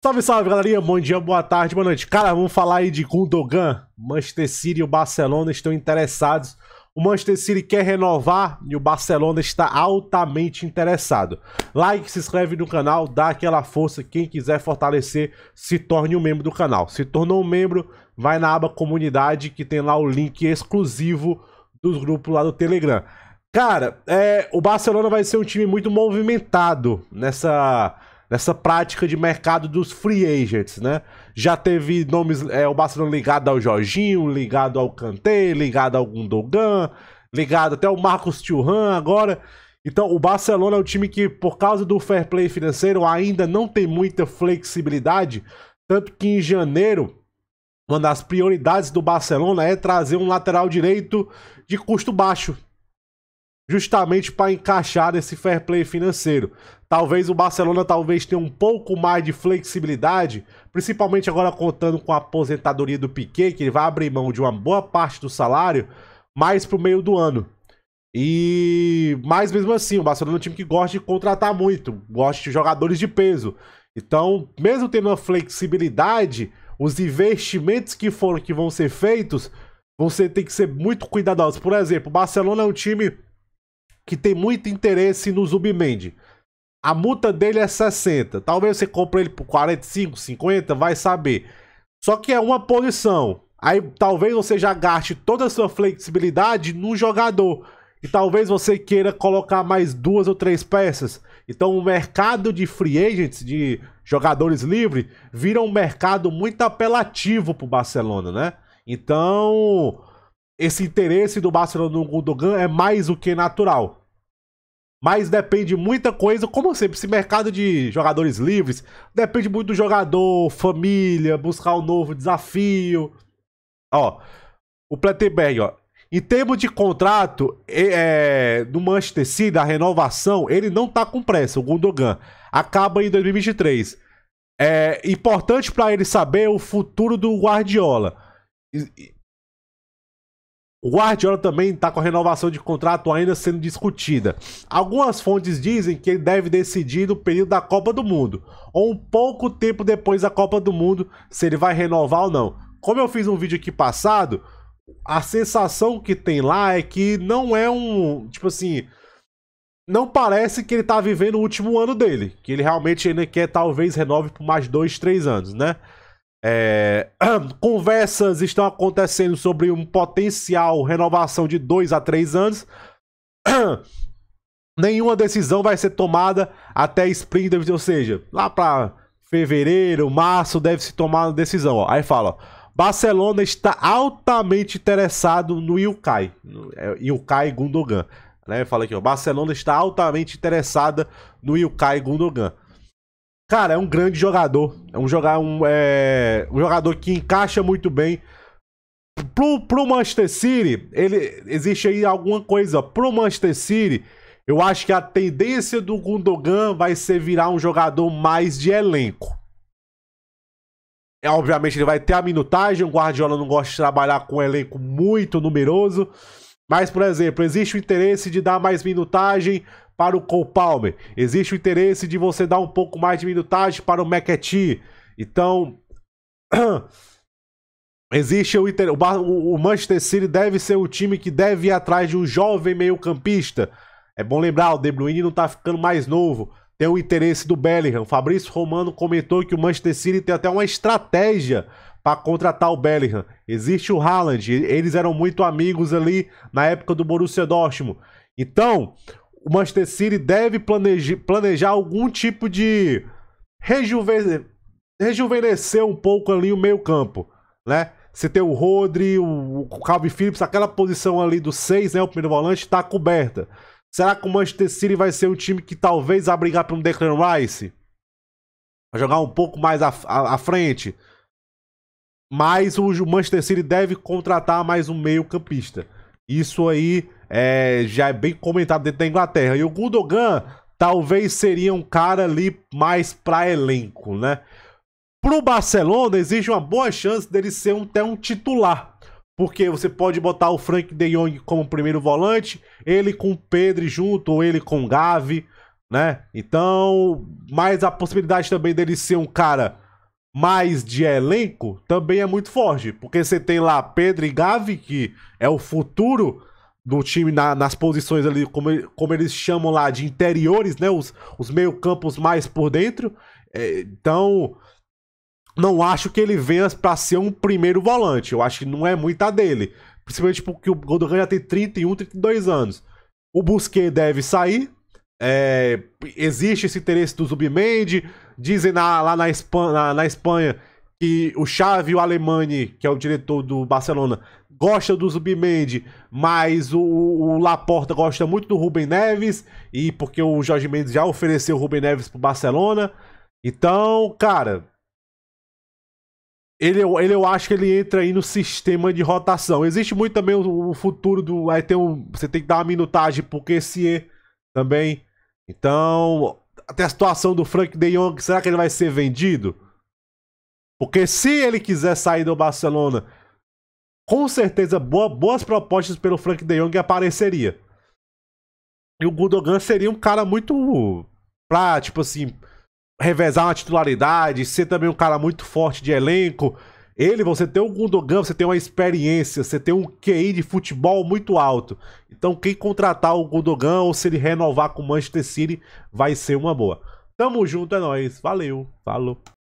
Salve, salve, galerinha. Bom dia, boa tarde, boa noite. Cara, vamos falar aí de Gundogan. Manchester City e o Barcelona estão interessados. O Manchester City quer renovar e o Barcelona está altamente interessado. Like, se inscreve no canal, dá aquela força. Quem quiser fortalecer, se torne um membro do canal. Se tornou um membro, vai na aba comunidade que tem lá o link exclusivo dos grupos lá do Telegram. Cara, é, o Barcelona vai ser um time muito movimentado nessa nessa prática de mercado dos free agents, né? Já teve nomes, é, o Barcelona ligado ao Jorginho, ligado ao Kanté, ligado ao Gundogan, ligado até o Marcos Thuram agora. Então, o Barcelona é um time que, por causa do fair play financeiro, ainda não tem muita flexibilidade. Tanto que em janeiro, uma das prioridades do Barcelona é trazer um lateral direito de custo baixo, justamente para encaixar esse fair play financeiro. Talvez o Barcelona talvez tenha um pouco mais de flexibilidade, principalmente agora contando com a aposentadoria do Piquet, que ele vai abrir mão de uma boa parte do salário mais para o meio do ano. E mas mesmo assim, o Barcelona é um time que gosta de contratar muito, gosta de jogadores de peso. Então, mesmo tendo uma flexibilidade, os investimentos que foram que vão ser feitos, você tem que ser muito cuidadoso. Por exemplo, o Barcelona é um time que tem muito interesse no Zubimendi. A multa dele é 60. Talvez você compre ele por 45, 50, vai saber. Só que é uma posição. Aí talvez você já gaste toda a sua flexibilidade no jogador. E talvez você queira colocar mais duas ou três peças. Então o mercado de free agents, de jogadores livres, vira um mercado muito apelativo para o Barcelona, né? Então, esse interesse do Barcelona no Gundogan é mais do que natural. Mas depende muita coisa, como sempre, esse mercado de jogadores livres depende muito do jogador, família, buscar um novo desafio. Ó, o Plettenberg, ó. Em termos de contrato é, do Manchester City, da renovação, ele não tá com pressa, o Gundogan. Acaba em 2023. É importante para ele saber o futuro do Guardiola. O Guardiola também está com a renovação de contrato ainda sendo discutida. Algumas fontes dizem que ele deve decidir no período da Copa do Mundo, ou um pouco tempo depois da Copa do Mundo, se ele vai renovar ou não. Como eu fiz um vídeo aqui passado, a sensação que tem lá é que não é um. Tipo assim. Não parece que ele está vivendo o último ano dele. Que ele realmente ainda quer, talvez, renove por mais dois, três anos, né? É, conversas estão acontecendo sobre um potencial renovação de dois a três anos. Nenhuma decisão vai ser tomada até Spring, ou seja, lá para fevereiro, março deve se tomar uma decisão. Ó. Aí fala, ó, Barcelona está altamente interessado no Ilkay, no, é, Ilkay Gundogan. Né? Fala aqui, ó, Barcelona está altamente interessada no Ilkay Gundogan. Cara, é um grande jogador. É um, joga um, é, um jogador que encaixa muito bem. Pro, pro Manchester City, ele, existe aí alguma coisa. Pro Manchester City, eu acho que a tendência do Gundogan vai ser virar um jogador mais de elenco. É, obviamente ele vai ter a minutagem, o Guardiola não gosta de trabalhar com um elenco muito numeroso. Mas, por exemplo, existe o interesse de dar mais minutagem para o Cole Palmer. Existe o interesse de você dar um pouco mais de minutagem para o McAtee. Então, existe o, inter... o Manchester City deve ser o time que deve ir atrás de um jovem meio-campista. É bom lembrar, o De Bruyne não está ficando mais novo. Tem o interesse do Bellingham. Fabrício Romano comentou que o Manchester City tem até uma estratégia para contratar o Bellingham. Existe o Haaland, eles eram muito amigos ali na época do Borussia Dortmund. Então, o Manchester City deve planejar, planejar algum tipo de rejuvenescer, rejuvenescer um pouco ali o meio-campo, né? Você tem o Rodri, o, o Calvin Phillips, aquela posição ali do 6, né, o primeiro volante está coberta. Será que o Manchester City vai ser um time que talvez vá brigar para um Declan Rice? Vai jogar um pouco mais à, à frente? Mas o Manchester City deve contratar mais um meio-campista. Isso aí é, já é bem comentado dentro da Inglaterra. E o Gundogan talvez seria um cara ali mais para elenco, né? Pro Barcelona existe uma boa chance dele ser um, até um titular. Porque você pode botar o Frank de Jong como primeiro volante, ele com o Pedro junto, ou ele com o Gavi, né? Então, mas a possibilidade também dele ser um cara mais de elenco também é muito forte. Porque você tem lá Pedro e Gavi, que é o futuro do time na, nas posições ali, como, como eles chamam lá, de interiores, né? Os, os meio-campos mais por dentro. É, então, não acho que ele venha para ser um primeiro volante. Eu acho que não é muita dele. Principalmente porque o Goldogan já tem 31, 32 anos. O Busquet deve sair. É, existe esse interesse do Zubimendi. Dizem na, lá na Espanha, na, na Espanha que o Xavi e o Alemani, que é o diretor do Barcelona, gosta do Zubimendi, mas o, o, Laporta gosta muito do Rubem Neves, e porque o Jorge Mendes já ofereceu o Rubem Neves pro Barcelona. Então, cara, ele, ele eu acho que ele entra aí no sistema de rotação. Existe muito também o, o futuro do. Aí tem um, você tem que dar uma minutagem pro QCE também. Então, até a situação do Frank De Jong, será que ele vai ser vendido? Porque se ele quiser sair do Barcelona com certeza boa, boas propostas pelo Frank De Jong apareceria. E o Gundogan seria um cara muito pra, tipo assim, revezar uma titularidade, ser também um cara muito forte de elenco. Ele, você tem o Gundogan, você tem uma experiência, você tem um QI de futebol muito alto. Então, quem contratar o Gundogan ou se ele renovar com o Manchester City vai ser uma boa. Tamo junto, é nóis. Valeu, falou.